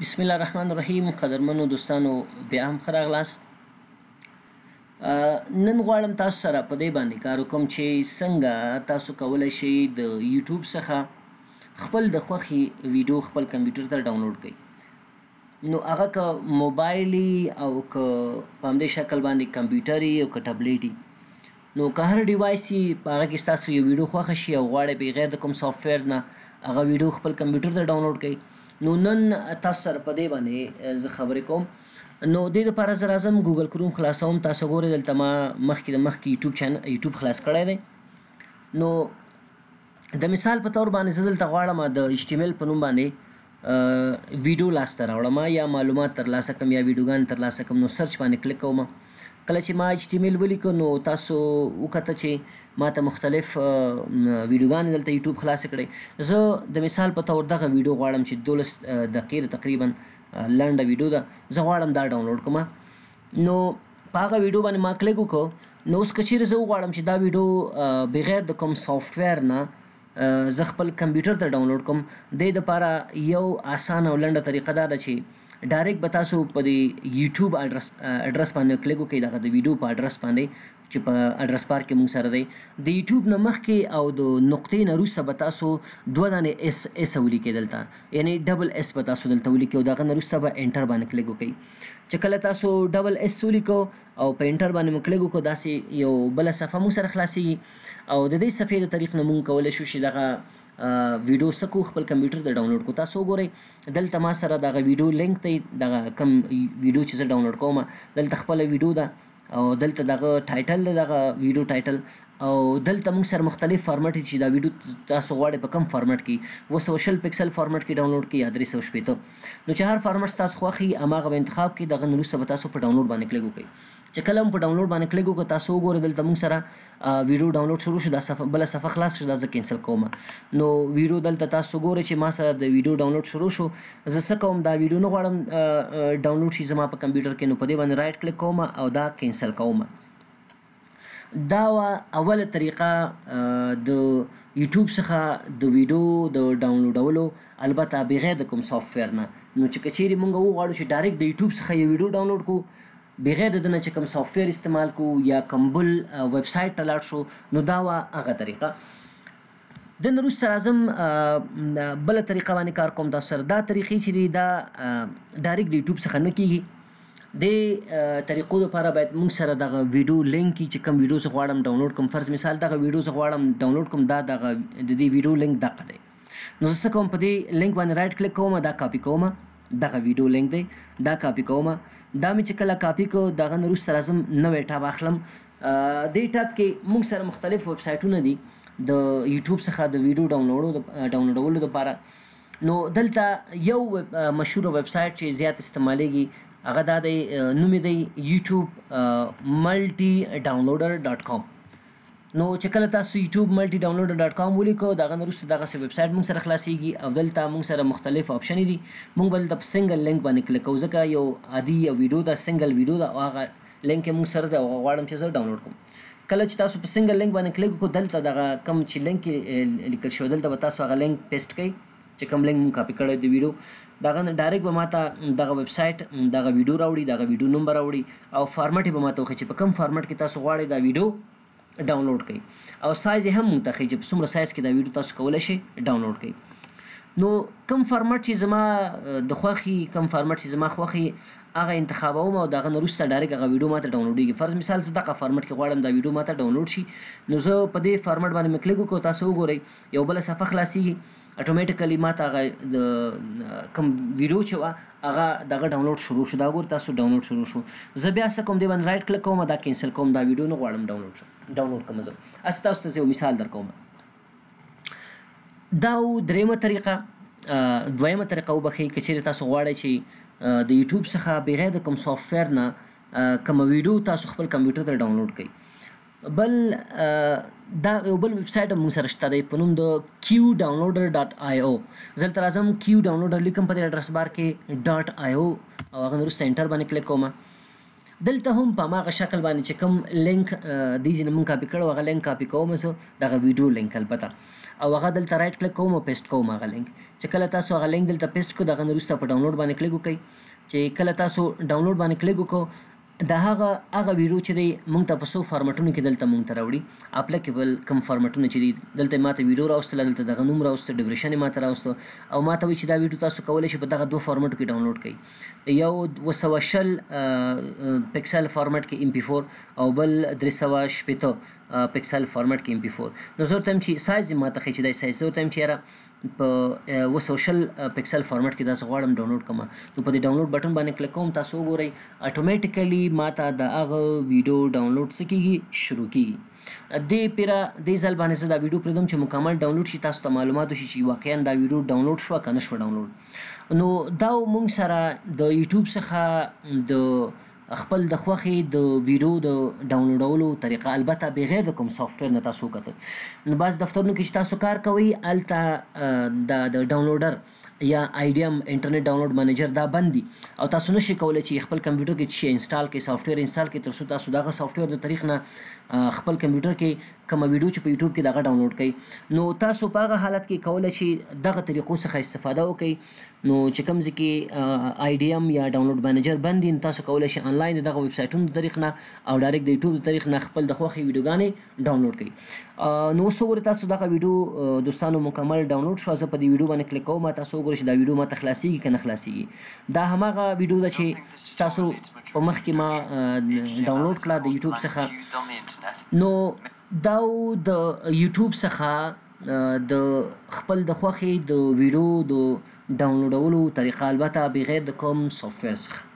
بسم الله الرحمن الرحیم قدرمنو دوستانو بیا هم خراغلاست نن غواړم تاسو سره په دې باندې کار وکم چې څنګه تاسو کولای شئ د یوټیوب څخه خپل د خوخي ویډیو خپل کمپیوټر ته ډاونلوډ کړئ نو هغه ک موبایلی او ک په همدې شکل باندې کمپیوټري او ک ټابلیټي نو که هر ډیوایس په هغه کې تاسو یو ویډیو خوښ شي او غواړئ بغیر د کوم سافټویر نه هغه ویډیو خپل کمپیوټر ته ډاونلوډ کړئ نو نن تاسو سره په دې باندې زه خبرې کوم نو د دې لپاره زه راځم ګوګل کروم خلاصوم تاسو ګورئ دلته ما مخکې د مخکې یوټیوب چینل یوټیوب خلاص کړی دی نو د مثال په تور باندې زه دلته غواړم د ایچ ټی ایم ایل په نوم باندې ویډیو لاسته راوړم یا معلومات ترلاسه کوم یا ویډیوګان ترلاسه کوم نو سرچ باندې کلیک کوم کله چې ما اچ ټی ایم ایل ولیکو نو تاسو وکته چې ما ته مختلف ویډیوګان دلته یوټیوب خلاص کړي زه د مثال په تور دغه ویډیو غواړم چې 12 دقیقې تقریبا لنډه ویډیو ده زه غواړم دا ډاونلوډ کوم نو په هغه ویډیو باندې ما کلیک وکړ نو اوس کچیر زه غواړم چې دا ویډیو بغیر د کوم سافټویر نه زه خپل کمپیوټر ته ډاونلوډ کوم د دې لپاره یو اسانه او لنډه طریقه دا ده چې ډایرکټ به تاسو په دې یوټیوب اډرس اډرس باندې کلیک وکړئ دغه د ویډیو په اډرس باندې چې په اډرس بار کې موږ سره دی د یوټیوب نه مخکې او د نقطې نه وروسته به تاسو دوه دانې اس اس ولیکئ دلته یعنی ډبل اس به تاسو دلته ولیکئ او د هغه نه وروسته به انټر باندې کلیک وکړئ چې کله تاسو ډبل اس ولیکو او په انټر باندې مو کلیک وکړو داسې یو بله صفحه مو سره خلاصیږي او د دې صفحې د طریق نه مونږ کولی شو چې دغه ویډیو سکو خپل کمپیوټر ته ډاونلوډ کو تاسو وګورئ دلته ما سره دغه ویډیو لینک دی دغه کم ویډیو چې زه ډاونلوډ کوم دلته خپل ویډیو ده او دلته دغه ټایټل دغه ویډیو ټایټل او دلته موږ سره مختلف فارمټ چې دا ویډیو تاسو غواړئ په کوم فارمټ کې و سوشل پکسل فارمټ کې ډاونلوډ کې یا درې سو شپېته نو چې هر فارمټ تاسو خوښي هماغه به انتخاب کې دغه نروسته به تاسو په ډاونلوډ باندې کلیک وکړئ چې کله په ډاونلوډ باندې کلیک وکړو تاسو وګورئ دلته موږ سره ویډیو ډاونلوډ شروع شو دا صفحه بل صفحه خلاص شو دا زه کینسل کوم نو ویډیو دلته تاسو وګورئ چې ما سره د ویډیو ډاونلوډ شروع شو زه څه کوم دا ویډیو نه غواړم ډاونلوډ شي زما په کمپیوټر کې نو په دې باندې رائټ کلیک کوم او دا کینسل کوم دا وا اوله طریقه د یوټیوب څخه د ویډیو د ډاونلوډولو البته بغیر د کوم سافټویر نه نو چې کچېری مونږ وغواړو چې ډایرکټ د یوټیوب څخه یو ویډیو ډاونلوډ کوو بغیر د دنه چې کوم سافټویر استعمال کو یا کوم بل ویب سټ ته لاړ شو نو دا وا هغه طریقه د نروس ترازم بل طریقه باندې کار کوم دا سره دا طریقې چې دی دا ډایرکټ یوټیوب څخه نه کیږي د طریقو لپاره باید موږ سره دغه ویډیو لینک چې کوم ویډیو څخه غواړم ډاونلوډ کوم فرض مثال دغه ویډیو څخه غواړم ډاونلوډ کوم دا دغه د دې ویډیو لینک دقه دی نو زه څه کوم په دې لینک باندې رائټ کلیک کوم دا کاپی کوم دغه ویډیو لینک دی دا کاپی کوم دا مې چې کله کاپی کو دغه نور سره زم نوې ټاب اخلم دې ټاب کې موږ سره مختلف ویب سټونه دي د یوټیوب څخه د ویډیو ډاونلوډو ډاونلوډولو لپاره نو دلته یو مشهور ویب سټ چې زیات استعمالېږي هغه دا دی نوم دی یوټیوب ملټي ډاونلوډر.com نو چې کله تاسو یوټیوب ملټي ډاونلوډر ډاٹ کام ولیکو دغه وروسته دغه سی ویب سټ موږ سره خلاصيږي او دلته موږ سره مختلف اپشن دي موږ بل د سنگل لینک باندې کلیک کوو ځکه یو عادي ویډیو دا سنگل ویډیو دا هغه لینک موږ سره دا غواړم چې زه ډاونلوډ کوم کله چې تاسو په سنگل لینک باندې کلیک وکړو دلته دغه کم چې لینک لیکل شوی دلته به تاسو هغه لینک پیسټ کړئ چې کم لینک موږ کاپی کړی دی ویډیو دغه نه ډایرکټ به ماته دغه ویب سټ دغه ویډیو راوړي دغه ویډیو نمبر راوړي او فارمټ به ماته خو چې په کم فارمټ کې تاسو غواړئ دا ویډیو ډاونلوډ کړئ او سایز یې هم مونږ ته ښیي چې په څومره سایز کې دا ویډیو تاسو کولی شئ ډاونلوډ کړئ نو کم فارمټ چې زما د خوښې کم فارمټ چې زما خوښې هغه انتخابوم او دغه نه وروسته ډایرکټ هغه ویډیو ماته ډاونلوډېږي فرض مثال زه دغه فارمټ کې غواړم دا ویډیو ماته ډاونلوډ شي نو زه په دې فارمټ باندې مې کلیک وکړو تاسو وګورئ یو بله صفحه خلاصېږي اټومیټیکلی ماته هغه د کم ویډیو چې وا هغه دغه ډاونلوډ شروع شو دا ګور تاسو ډاونلوډ شروع شو زه بیا څه کوم دی باندې رائټ کلک کوم دا کینسل کوم دا ویډیو نه غواړم ډاونلوډ شو ډاونلوډ کوم زه اس تاسو ته یو مثال درکوم دا دریمه طریقه دویمه طریقه وبخي کچې تاسو غواړئ چې د یوټیوب څخه بغیر د کوم سافټویر نه کوم ویډیو تاسو خپل کمپیوټر ته ډاونلوډ کړئ بل دا یو بل ویب سټ هم سره شته دی په نوم د کیو ډاونلوډر ډاٹ آی او زلته راځم کیو ډاونلوډر لیکم په دې اډرس بار کې ډاٹ آی او او هغه وروسته انټر باندې کلیک کوم دلته هم په ماغه شکل باندې چې کوم لینک دې ځینې مونږ کاپی کړو هغه لینک کاپی کوم زه دغه ویډیو لینک البته او هغه دلته رائټ کلیک کوم او پیسټ کوم هغه لینک چې کله تاسو هغه لینک دلته پیسټ کو دغه وروسته په ډاونلوډ باندې کلیک وکړئ چې کله تاسو ډاونلوډ باندې کلیک وکړو دا هغه هغه ویډیو چې دی مونږ ته په څو فارمټونو کې دلته مونږ ته راوړي اپلیکیبل کم فارمټونه چې دی دلته ماته ویډیو راوستله دلته دغه نوم راوسته ډیوریشن یې ماته راوسته او ماته وایي چې دا ویډیو تاسو کولی شئ په دغه دوه فارمټو کې ډاونلوډ کړئ یو دوه سوه شل پکسل فارمټ کې ام پي فور او بل درې سوه شپېته پکسل فارمټ کې ام پي فور نو زه ورته چې سایز یې ماته ښیي چې دا سایز زه ورته چې یاره په و سوشل پکسل فارمټ کې دا غواړم ډاونلوډ کوم نو په دې ډاونلوډ بٹن باندې کلک کوم تاسو وګورئ اټومیټیکلی ماته دا هغه ویډیو ډاونلوډ سکیږي شروع کیږي د پیرا د ځل باندې زه دا ویډیو پردم چې مکمل ډاونلوډ شي تاسو ته معلومات شي چې واقعا دا ویډیو ډاونلوډ شو کنه شو ډاونلوډ نو دا مونږ سره د یوټیوب څخه د خپل د خوخي د ویډیو د ډاونلوډولو طریقه البته بغیر د کوم سافټویر نه تاسو وکړئ نو بعض دفترونو کې چې تاسو کار کوئ الته د ډاونلوډر یا ایډیم انټرنیټ ډاونلوډ منیجر دا بند دي او تاسو نشئ کولای چې خپل کمپیوټر کې چې انسټال کې سافټویر انسټال کې ترڅو تاسو دغه سافټویر د طریق نه خپل کمپیوټر کې کوم ویډیو چې په یوټیوب کې دغه ډاونلوډ کړئ نو تاسو په هغه حالت کې کولای شئ دغه طریقو څخه استفاده وکړئ نو چې کوم ځکه ایډیم یا ډاونلوډ منیجر بند دي تاسو کولای شئ انلاین دغه ویب سټونو د طریق نه او ډایرکټ د یوټیوب د طریق نه خپل د خوخي ویډیوګانې ډاونلوډ کړئ نو سو تاسو دغه ویډیو دوستانو مکمل ډاونلوډ شو زه په دې ویډیو باندې کلیک کوم تاسو وګورئ چې دا ویډیو ماته خلاصيږي که نه خلاصيږي دا هماغه ویډیو ده چې ستاسو په مخ کې ما ډاونلوډ کړه د یوټیوب څخه نو دا د یوټیوب څخه د خپل د خوخي د ویډیو د ډاونلوډولو طریقه البته بغیر د کوم سافټویر څخه